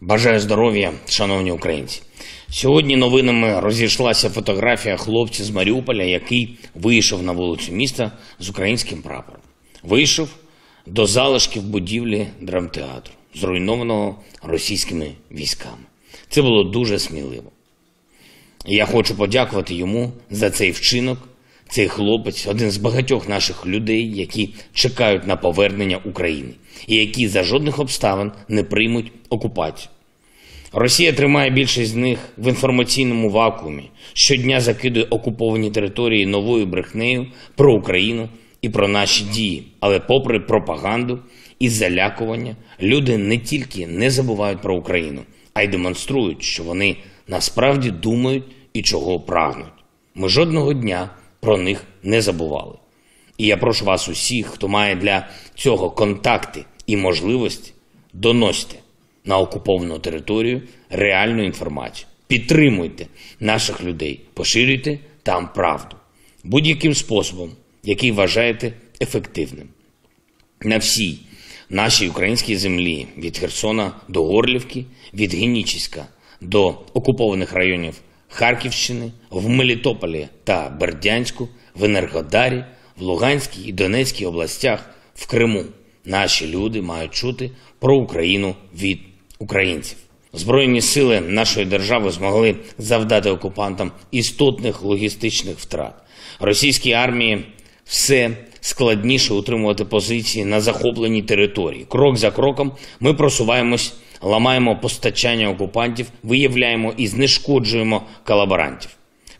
Бажаю здоров'я, шановні українці. Сьогодні новинами розійшлася фотографія хлопця з Маріуполя, який вийшов на вулицю міста з українським прапором. Вийшов до залишків будівлі драмтеатру, зруйнованого російськими військами. Це було дуже сміливо. я хочу подякувати йому за цей вчинок цей хлопець один з багатьох наших людей, які чекають на повернення України і які за жодних обставин не приймуть окупацію. Росія тримає більшість з них в інформаційному вакуумі, щодня закидує окуповані території новою брехнею про Україну і про наші дії. Але, попри пропаганду і залякування, люди не тільки не забувають про Україну, а й демонструють, що вони насправді думають і чого прагнуть. Ми жодного дня про них не забували. І я прошу вас усіх, хто має для цього контакти і можливості, доносьте на окуповану територію реальну інформацію. Підтримуйте наших людей, поширюйте там правду будь-яким способом, який вважаєте ефективним. На всій нашій українській землі від Херсона до Горлівки, від Генічіська до окупованих районів Харківщини, в Мелітополі та Бердянську, в Енергодарі, в Луганській і Донецькій областях, в Криму. Наші люди мають чути про Україну від українців. Збройні сили нашої держави змогли завдати окупантам істотних логістичних втрат. Російській армії все складніше утримувати позиції на захопленій території. Крок за кроком ми просуваємось ламаємо постачання окупантів, виявляємо і знешкоджуємо колаборантів.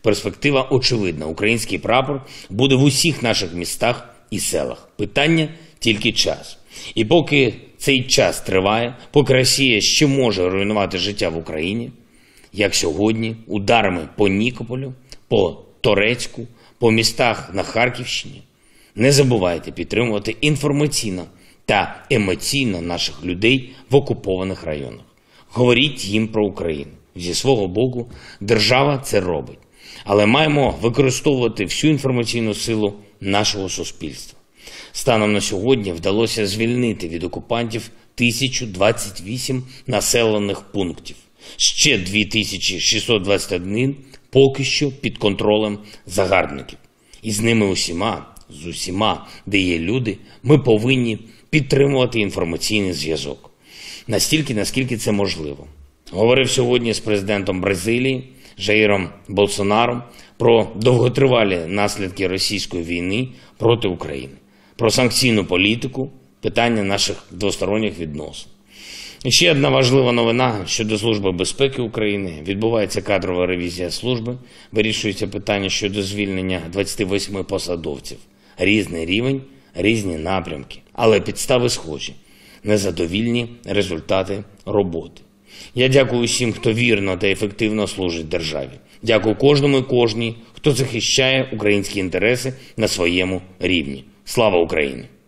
Перспектива очевидна: український прапор буде в усіх наших містах і селах. Питання тільки час. І поки цей час триває, поки Росія ще може руйнувати життя в Україні, як сьогодні, ударами по Нікополю, по Торецьку, по містах на Харківщині, не забувайте підтримувати інформаційно та емоційно наших людей в окупованих районах. Говоріть їм про Україну. Зі свого боку, держава це робить. Але маємо використовувати всю інформаційну силу нашого суспільства. Станом на сьогодні вдалося звільнити від окупантів 1028 населених пунктів. Ще 2621 поки що під контролем загарбників. І з ними усіма, з усіма, де є люди, ми повинні підтримувати інформаційний зв'язок настільки, наскільки це можливо. Говорив сьогодні з президентом Бразилії Жаїром Болсонаром про довготривалі наслідки російської війни проти України, про санкційну політику, питання наших двосторонніх відносин. І ще одна важлива новина щодо Служби безпеки України. Відбувається кадрова ревізія служби, вирішується питання щодо звільнення 28 посадовців. Різний рівень різні напрямки, але підстави схожі, незадовільні результати роботи. Я дякую усім, хто вірно та ефективно служить державі. Дякую кожному і кожній, хто захищає українські інтереси на своєму рівні. Слава Україні!